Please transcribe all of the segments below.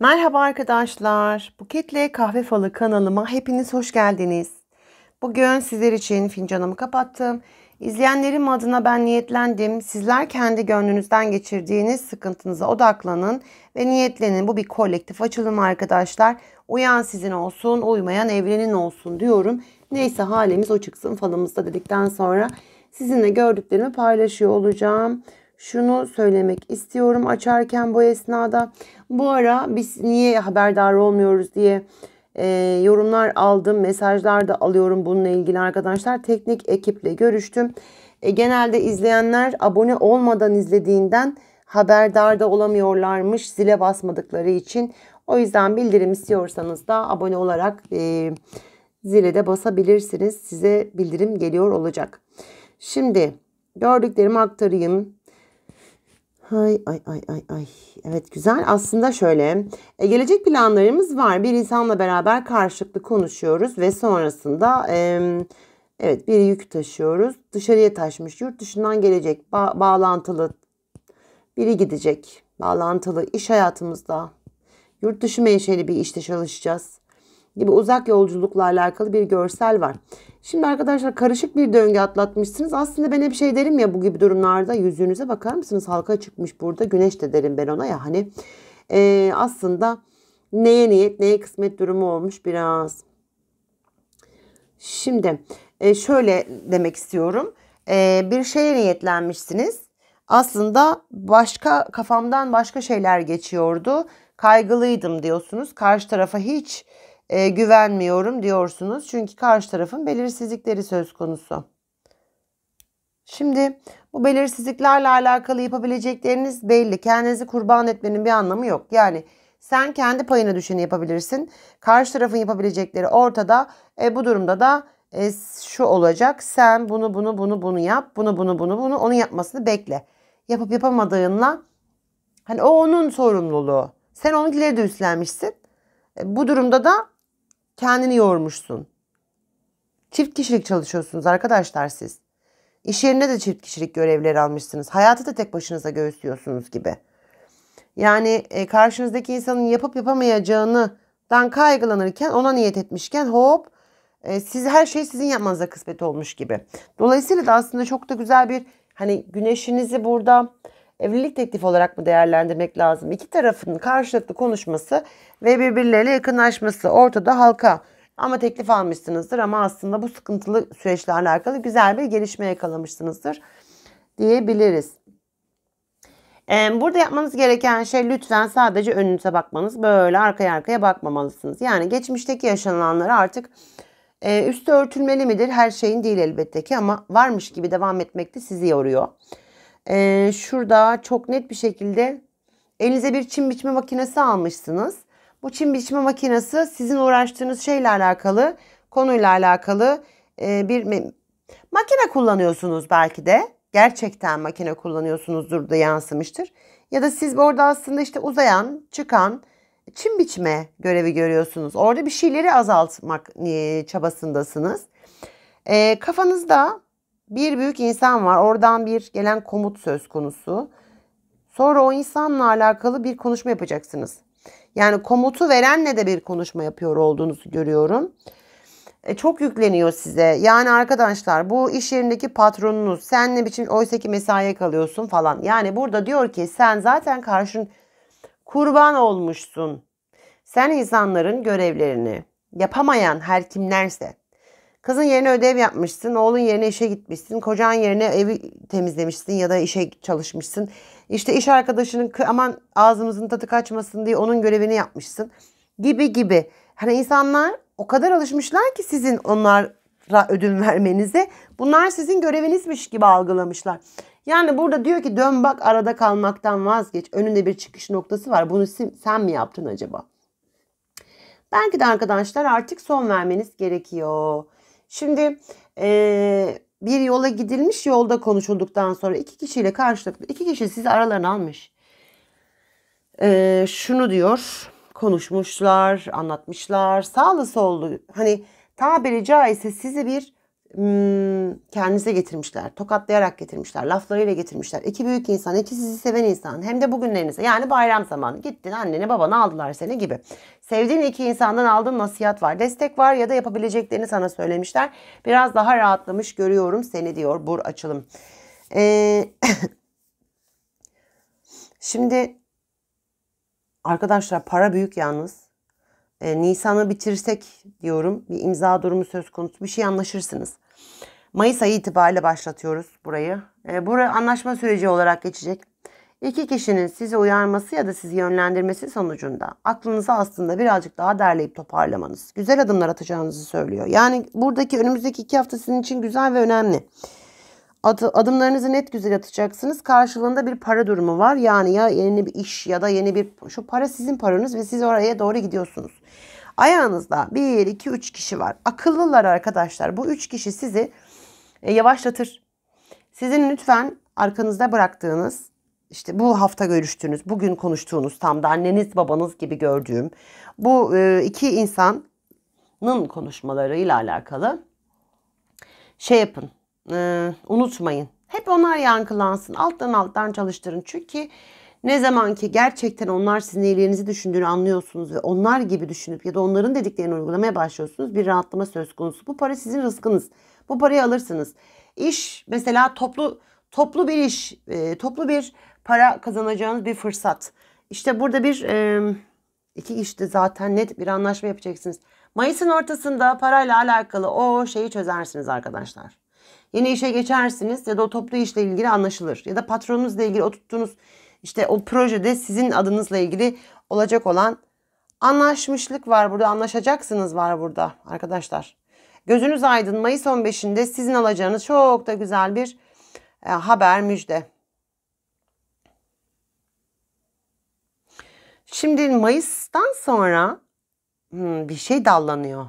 Merhaba arkadaşlar. Buketle Kahve Falı kanalıma hepiniz hoş geldiniz. Bugün sizler için fincanımı kapattım. İzleyenlerim adına ben niyetlendim. Sizler kendi gönlünüzden geçirdiğiniz sıkıntınıza odaklanın ve niyetlenin. Bu bir kolektif açılım arkadaşlar. Uyan sizin olsun, uymayan evrenin olsun diyorum. Neyse halimiz o çıksın falımızda dedikten sonra sizinle gördüklerimi paylaşıyor olacağım şunu söylemek istiyorum açarken bu esnada. Bu ara biz niye haberdar olmuyoruz diye e, yorumlar aldım. Mesajlar da alıyorum bununla ilgili arkadaşlar. Teknik ekiple görüştüm. E, genelde izleyenler abone olmadan izlediğinden haberdar da olamıyorlarmış zile basmadıkları için. O yüzden bildirim istiyorsanız da abone olarak e, zile de basabilirsiniz. Size bildirim geliyor olacak. Şimdi gördüklerimi aktarayım. Ay ay ay ay ay. Evet güzel. Aslında şöyle e, gelecek planlarımız var. Bir insanla beraber karşılıklı konuşuyoruz ve sonrasında e, evet bir yük taşıyoruz. Dışarıya taşmış. Yurt dışından gelecek. Ba- bağlantılı biri gidecek. Bağlantılı iş hayatımızda. Yurt dışı menşeli bir işte çalışacağız gibi uzak yolculukla alakalı bir görsel var. Şimdi arkadaşlar karışık bir döngü atlatmışsınız. Aslında ben hep şey derim ya bu gibi durumlarda yüzünüze bakar mısınız? Halka çıkmış burada güneş de derim ben ona ya hani e, aslında neye niyet neye kısmet durumu olmuş biraz. Şimdi e, şöyle demek istiyorum. E, bir şeye niyetlenmişsiniz. Aslında başka kafamdan başka şeyler geçiyordu. Kaygılıydım diyorsunuz. Karşı tarafa hiç e, güvenmiyorum diyorsunuz. Çünkü karşı tarafın belirsizlikleri söz konusu. Şimdi bu belirsizliklerle alakalı yapabilecekleriniz belli. Kendinizi kurban etmenin bir anlamı yok. Yani sen kendi payına düşeni yapabilirsin. Karşı tarafın yapabilecekleri ortada. E, bu durumda da e, şu olacak. Sen bunu bunu bunu bunu yap. Bunu bunu bunu bunu onun yapmasını bekle. Yapıp yapamadığınla hani o onun sorumluluğu. Sen onunkileri de üstlenmişsin. E, bu durumda da Kendini yormuşsun. Çift kişilik çalışıyorsunuz arkadaşlar siz. İş yerinde de çift kişilik görevleri almışsınız. Hayatı da tek başınıza göğüslüyorsunuz gibi. Yani e, karşınızdaki insanın yapıp yapamayacağını kaygılanırken ona niyet etmişken hop e, siz her şey sizin yapmanıza kısmet olmuş gibi. Dolayısıyla da aslında çok da güzel bir hani güneşinizi burada evlilik teklifi olarak mı değerlendirmek lazım? İki tarafın karşılıklı konuşması ve birbirleriyle yakınlaşması ortada halka. Ama teklif almışsınızdır ama aslında bu sıkıntılı süreçle alakalı güzel bir gelişme yakalamışsınızdır diyebiliriz. Burada yapmanız gereken şey lütfen sadece önünüze bakmanız. Böyle arkaya arkaya bakmamalısınız. Yani geçmişteki yaşananları artık e, üstü örtülmeli midir? Her şeyin değil elbette ki ama varmış gibi devam etmek de sizi yoruyor e, şurada çok net bir şekilde elinize bir çim biçme makinesi almışsınız. Bu çim biçme makinesi sizin uğraştığınız şeyle alakalı, konuyla alakalı e, bir makine kullanıyorsunuz belki de. Gerçekten makine kullanıyorsunuzdur da yansımıştır. Ya da siz orada aslında işte uzayan, çıkan çim biçme görevi görüyorsunuz. Orada bir şeyleri azaltmak çabasındasınız. E, kafanızda bir büyük insan var. Oradan bir gelen komut söz konusu. Sonra o insanla alakalı bir konuşma yapacaksınız. Yani komutu verenle de bir konuşma yapıyor olduğunuzu görüyorum. E, çok yükleniyor size. Yani arkadaşlar bu iş yerindeki patronunuz sen ne biçim oysa ki mesaiye kalıyorsun falan. Yani burada diyor ki sen zaten karşın kurban olmuşsun. Sen insanların görevlerini yapamayan her kimlerse Kızın yerine ödev yapmışsın, oğlun yerine işe gitmişsin, kocan yerine evi temizlemişsin ya da işe çalışmışsın. İşte iş arkadaşının aman ağzımızın tadı kaçmasın diye onun görevini yapmışsın gibi gibi. Hani insanlar o kadar alışmışlar ki sizin onlara ödün vermenize. Bunlar sizin görevinizmiş gibi algılamışlar. Yani burada diyor ki dön bak arada kalmaktan vazgeç. Önünde bir çıkış noktası var. Bunu sen mi yaptın acaba? Belki de arkadaşlar artık son vermeniz gerekiyor. Şimdi e, bir yola gidilmiş yolda konuşulduktan sonra iki kişiyle karşılıklı iki kişi sizi aralarına almış. E, şunu diyor konuşmuşlar anlatmışlar sağlı sollu hani tabiri caizse sizi bir Hmm, kendisi getirmişler. Tokatlayarak getirmişler. Laflarıyla getirmişler. İki büyük insan, iki sizi seven insan. Hem de bugünlerinize. Yani bayram zamanı. Gittin anneni babanı aldılar seni gibi. Sevdiğin iki insandan aldığın nasihat var. Destek var ya da yapabileceklerini sana söylemişler. Biraz daha rahatlamış görüyorum seni diyor Bur açılım. Ee, şimdi arkadaşlar para büyük yalnız e, Nisan'ı bitirsek diyorum bir imza durumu söz konusu bir şey anlaşırsınız. Mayıs ayı itibariyle başlatıyoruz burayı. E, buraya anlaşma süreci olarak geçecek. İki kişinin sizi uyarması ya da sizi yönlendirmesi sonucunda aklınızı aslında birazcık daha derleyip toparlamanız, güzel adımlar atacağınızı söylüyor. Yani buradaki önümüzdeki iki hafta sizin için güzel ve önemli adı, adımlarınızı net güzel atacaksınız. Karşılığında bir para durumu var. Yani ya yeni bir iş ya da yeni bir şu para sizin paranız ve siz oraya doğru gidiyorsunuz. Ayağınızda 1, 2, 3 kişi var. Akıllılar arkadaşlar. Bu 3 kişi sizi e, yavaşlatır. Sizin lütfen arkanızda bıraktığınız işte bu hafta görüştüğünüz, bugün konuştuğunuz tam da anneniz babanız gibi gördüğüm bu e, iki insanın konuşmalarıyla alakalı şey yapın e, unutmayın. Hep onlar yankılansın. Alttan alttan çalıştırın. Çünkü ne zaman ki gerçekten onlar sizin iyiliğinizi düşündüğünü anlıyorsunuz ve onlar gibi düşünüp ya da onların dediklerini uygulamaya başlıyorsunuz. Bir rahatlama söz konusu. Bu para sizin rızkınız. Bu parayı alırsınız. İş mesela toplu toplu bir iş, e, toplu bir para kazanacağınız bir fırsat. İşte burada bir e, iki işte zaten net bir anlaşma yapacaksınız. Mayıs'ın ortasında parayla alakalı o şeyi çözersiniz arkadaşlar. Yeni işe geçersiniz ya da o toplu işle ilgili anlaşılır. Ya da patronunuzla ilgili oturttuğunuz işte o projede sizin adınızla ilgili olacak olan anlaşmışlık var burada. Anlaşacaksınız var burada arkadaşlar. Gözünüz aydın Mayıs 15'inde sizin alacağınız çok da güzel bir e, haber müjde. Şimdi Mayıs'tan sonra hmm, bir şey dallanıyor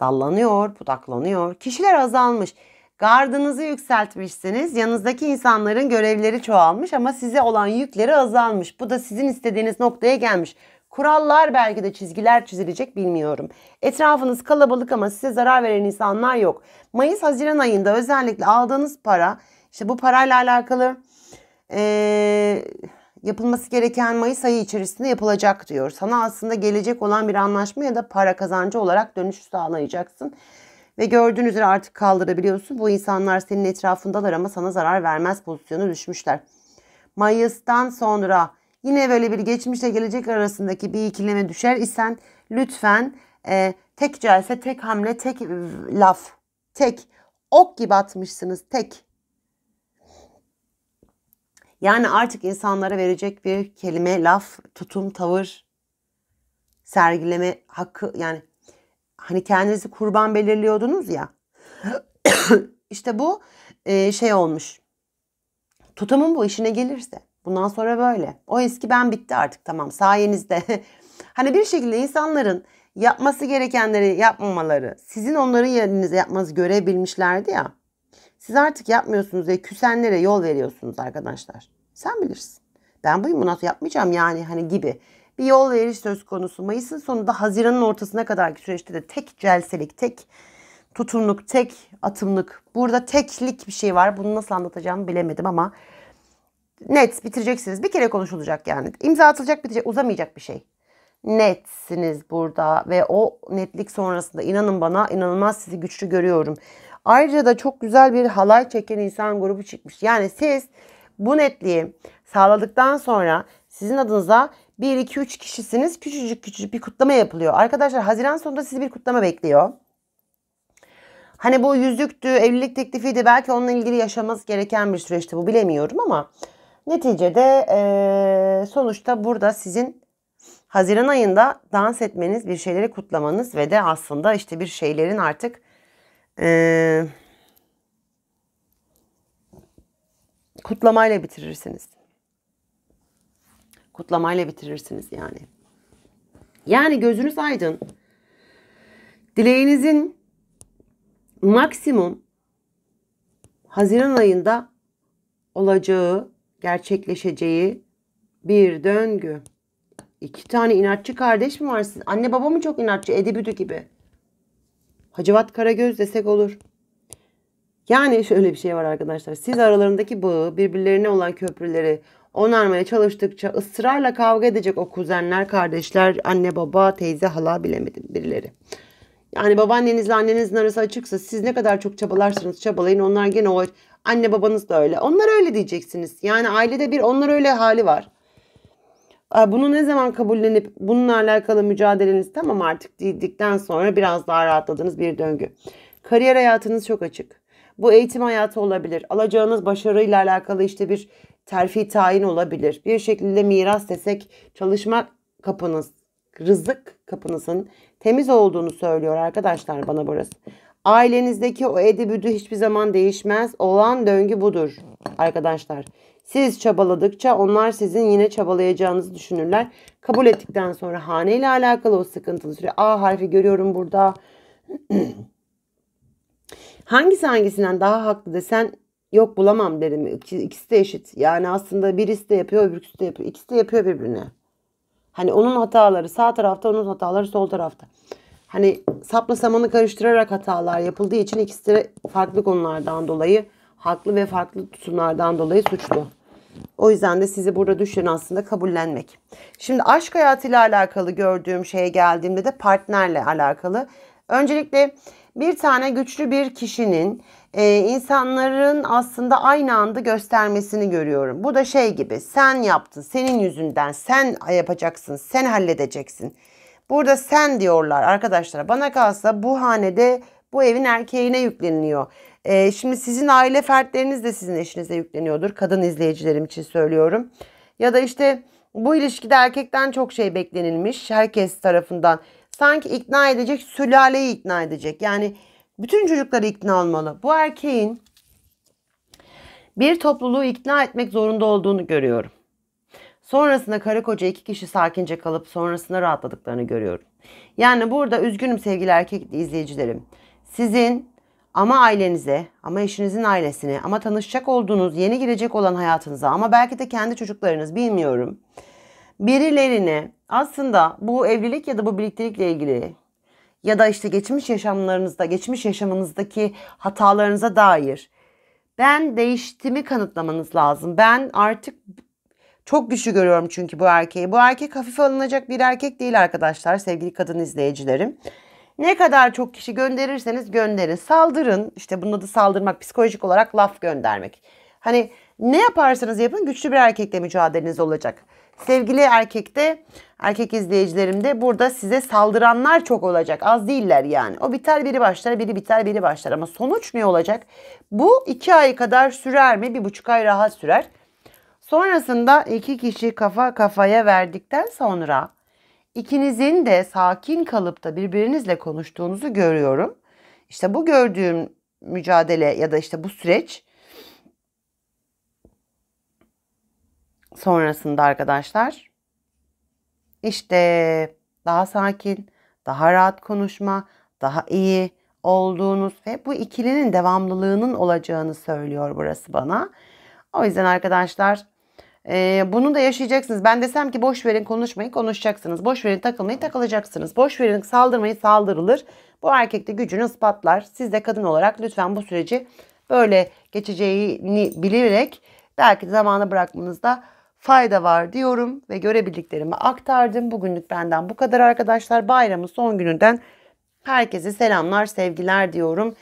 dallanıyor, budaklanıyor. Kişiler azalmış. Gardınızı yükseltmişsiniz. Yanınızdaki insanların görevleri çoğalmış ama size olan yükleri azalmış. Bu da sizin istediğiniz noktaya gelmiş. Kurallar belki de çizgiler çizilecek bilmiyorum. Etrafınız kalabalık ama size zarar veren insanlar yok. Mayıs Haziran ayında özellikle aldığınız para işte bu parayla alakalı ee, yapılması gereken Mayıs ayı içerisinde yapılacak diyor. Sana aslında gelecek olan bir anlaşma ya da para kazancı olarak dönüş sağlayacaksın. Ve gördüğünüz üzere artık kaldırabiliyorsun. Bu insanlar senin etrafındalar ama sana zarar vermez pozisyonu düşmüşler. Mayıs'tan sonra yine böyle bir geçmişle gelecek arasındaki bir ikileme düşer isen lütfen e, tek celse, tek hamle, tek laf, tek ok gibi atmışsınız tek yani artık insanlara verecek bir kelime, laf, tutum, tavır sergileme hakkı yani hani kendinizi kurban belirliyordunuz ya. işte bu şey olmuş. Tutumun bu işine gelirse. Bundan sonra böyle. O eski ben bitti artık tamam sayenizde. hani bir şekilde insanların yapması gerekenleri yapmamaları, sizin onların yerinize yapmanızı görebilmişlerdi ya. Siz artık yapmıyorsunuz ve küsenlere yol veriyorsunuz arkadaşlar. Sen bilirsin. Ben buyum bunu yapmayacağım yani hani gibi. Bir yol veriş söz konusu. Mayıs'ın sonunda Haziran'ın ortasına kadarki süreçte de tek celselik, tek tutumluk, tek atımlık. Burada teklik bir şey var. Bunu nasıl anlatacağımı bilemedim ama net bitireceksiniz. Bir kere konuşulacak yani. İmza atılacak bitecek uzamayacak bir şey. Netsiniz burada ve o netlik sonrasında inanın bana inanılmaz sizi güçlü görüyorum. Ayrıca da çok güzel bir halay çeken insan grubu çıkmış. Yani siz bu netliği sağladıktan sonra sizin adınıza 1 2 3 kişisiniz. Küçücük küçücük bir kutlama yapılıyor. Arkadaşlar Haziran sonunda sizi bir kutlama bekliyor. Hani bu yüzüktü, evlilik teklifiydi belki onunla ilgili yaşaması gereken bir süreçti bu bilemiyorum ama neticede e, sonuçta burada sizin Haziran ayında dans etmeniz, bir şeyleri kutlamanız ve de aslında işte bir şeylerin artık e, kutlamayla bitirirsiniz. Kutlamayla bitirirsiniz yani. Yani gözünüz aydın. Dileğinizin maksimum Haziran ayında olacağı, gerçekleşeceği bir döngü. İki tane inatçı kardeş mi var siz? Anne baba mı çok inatçı? Edibüdü gibi. Hacivat Karagöz desek olur. Yani şöyle bir şey var arkadaşlar. Siz aralarındaki bağı, birbirlerine olan köprüleri onarmaya çalıştıkça ısrarla kavga edecek o kuzenler, kardeşler, anne, baba, teyze, hala bilemedim birileri. Yani babaannenizle annenizin arası açıksa siz ne kadar çok çabalarsanız çabalayın onlar gene o anne babanız da öyle. Onlar öyle diyeceksiniz. Yani ailede bir onlar öyle hali var. Bunu ne zaman kabullenip bununla alakalı mücadeleniz tamam artık dedikten sonra biraz daha rahatladığınız bir döngü. Kariyer hayatınız çok açık. Bu eğitim hayatı olabilir. Alacağınız başarıyla alakalı işte bir terfi tayin olabilir. Bir şekilde miras desek çalışma kapınız, rızık kapınızın temiz olduğunu söylüyor arkadaşlar bana burası. Ailenizdeki o edibüdü hiçbir zaman değişmez. Olan döngü budur arkadaşlar. Siz çabaladıkça onlar sizin yine çabalayacağınızı düşünürler. Kabul ettikten sonra hane ile alakalı o sıkıntılı süre. A harfi görüyorum burada. Hangisi hangisinden daha haklı desen yok bulamam derim. İkisi de eşit. Yani aslında birisi de yapıyor öbürküsü de yapıyor. İkisi de yapıyor birbirine. Hani onun hataları sağ tarafta onun hataları sol tarafta. Hani sapla samanı karıştırarak hatalar yapıldığı için ikisi de farklı konulardan dolayı haklı ve farklı tutumlardan dolayı suçlu. O yüzden de sizi burada düşen aslında kabullenmek. Şimdi aşk hayatıyla alakalı gördüğüm şeye geldiğimde de partnerle alakalı. Öncelikle bir tane güçlü bir kişinin e, insanların aslında aynı anda göstermesini görüyorum. Bu da şey gibi sen yaptın senin yüzünden sen yapacaksın sen halledeceksin. Burada sen diyorlar arkadaşlar bana kalsa bu hanede bu evin erkeğine yükleniliyor. E, şimdi sizin aile fertleriniz de sizin eşinize yükleniyordur. Kadın izleyicilerim için söylüyorum. Ya da işte bu ilişkide erkekten çok şey beklenilmiş. Herkes tarafından sanki ikna edecek, sülaleyi ikna edecek. Yani bütün çocukları ikna olmalı. Bu erkeğin bir topluluğu ikna etmek zorunda olduğunu görüyorum. Sonrasında karı koca iki kişi sakince kalıp sonrasında rahatladıklarını görüyorum. Yani burada üzgünüm sevgili erkek izleyicilerim. Sizin ama ailenize, ama eşinizin ailesine, ama tanışacak olduğunuz, yeni girecek olan hayatınıza, ama belki de kendi çocuklarınız bilmiyorum. Birilerine aslında bu evlilik ya da bu birliktelikle ilgili ya da işte geçmiş yaşamlarınızda, geçmiş yaşamınızdaki hatalarınıza dair ben değiştimi kanıtlamanız lazım. Ben artık çok güçlü görüyorum çünkü bu erkeği. Bu erkek hafife alınacak bir erkek değil arkadaşlar sevgili kadın izleyicilerim. Ne kadar çok kişi gönderirseniz gönderin. Saldırın. İşte bunun adı saldırmak. Psikolojik olarak laf göndermek. Hani ne yaparsanız yapın güçlü bir erkekle mücadeleniz olacak. Sevgili erkekte, erkek izleyicilerimde burada size saldıranlar çok olacak. Az değiller yani. O biter biri başlar, biri biter biri başlar. Ama sonuç ne olacak? Bu iki ay kadar sürer mi? Bir buçuk ay rahat sürer. Sonrasında iki kişi kafa kafaya verdikten sonra İkinizin de sakin kalıp da birbirinizle konuştuğunuzu görüyorum. İşte bu gördüğüm mücadele ya da işte bu süreç sonrasında arkadaşlar işte daha sakin, daha rahat konuşma, daha iyi olduğunuz ve bu ikilinin devamlılığının olacağını söylüyor burası bana. O yüzden arkadaşlar ee, bunu da yaşayacaksınız. Ben desem ki boş verin konuşmayı konuşacaksınız. Boş verin takılmayı takılacaksınız. Boş verin saldırmayı saldırılır. Bu erkekte gücünü ispatlar. Siz de kadın olarak lütfen bu süreci böyle geçeceğini bilerek belki zamana bırakmanızda fayda var diyorum ve görebildiklerimi aktardım. Bugünlük benden bu kadar arkadaşlar. Bayramın son gününden herkese selamlar, sevgiler diyorum.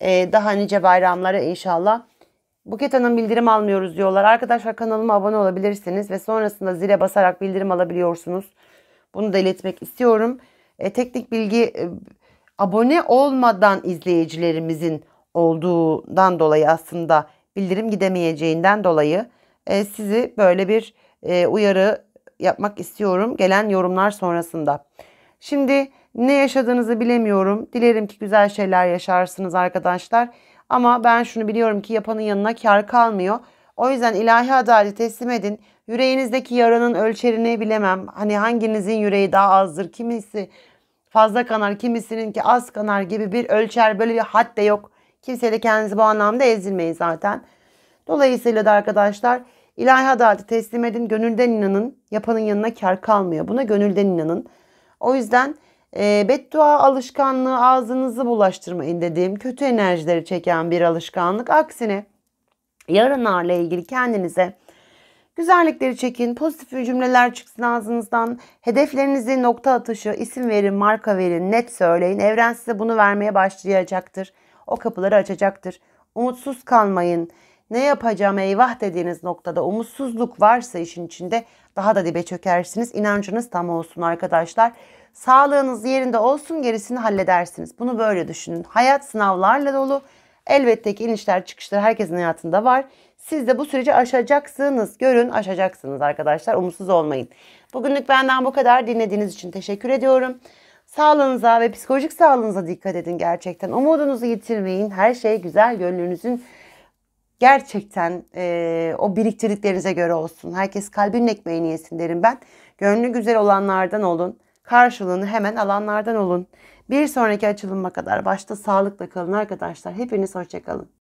Ee, daha nice bayramlara inşallah Buket Hanım bildirim almıyoruz diyorlar. Arkadaşlar kanalıma abone olabilirsiniz ve sonrasında zile basarak bildirim alabiliyorsunuz. Bunu da iletmek istiyorum. E, teknik bilgi e, abone olmadan izleyicilerimizin olduğundan dolayı aslında bildirim gidemeyeceğinden dolayı e, sizi böyle bir e, uyarı yapmak istiyorum gelen yorumlar sonrasında. Şimdi ne yaşadığınızı bilemiyorum. Dilerim ki güzel şeyler yaşarsınız arkadaşlar. Ama ben şunu biliyorum ki yapanın yanına kar kalmıyor. O yüzden ilahi adaleti teslim edin. Yüreğinizdeki yaranın ölçerini bilemem. Hani hanginizin yüreği daha azdır, kimisi fazla kanar, kimisinin ki az kanar gibi bir ölçer, böyle bir had de yok. Kimse de kendinizi bu anlamda ezilmeyin zaten. Dolayısıyla da arkadaşlar ilahi adaleti teslim edin, gönülden inanın. Yapanın yanına kar kalmıyor. Buna gönülden inanın. O yüzden e, beddua alışkanlığı ağzınızı bulaştırmayın dediğim kötü enerjileri çeken bir alışkanlık. Aksine yarınlarla ilgili kendinize güzellikleri çekin, pozitif cümleler çıksın ağzınızdan. Hedeflerinizi nokta atışı, isim verin, marka verin, net söyleyin. Evren size bunu vermeye başlayacaktır. O kapıları açacaktır. Umutsuz kalmayın. Ne yapacağım eyvah dediğiniz noktada umutsuzluk varsa işin içinde daha da dibe çökersiniz. İnancınız tam olsun arkadaşlar. Sağlığınız yerinde olsun gerisini halledersiniz. Bunu böyle düşünün. Hayat sınavlarla dolu. Elbette ki inişler çıkışlar herkesin hayatında var. Siz de bu süreci aşacaksınız. Görün aşacaksınız arkadaşlar. Umutsuz olmayın. Bugünlük benden bu kadar. Dinlediğiniz için teşekkür ediyorum. Sağlığınıza ve psikolojik sağlığınıza dikkat edin gerçekten. Umudunuzu yitirmeyin. Her şey güzel gönlünüzün gerçekten e, o biriktirdiklerinize göre olsun. Herkes kalbinin ekmeğini yesin derim ben. Gönlü güzel olanlardan olun. Karşılığını hemen alanlardan olun. Bir sonraki açılıma kadar başta sağlıkla kalın arkadaşlar. Hepiniz hoşçakalın.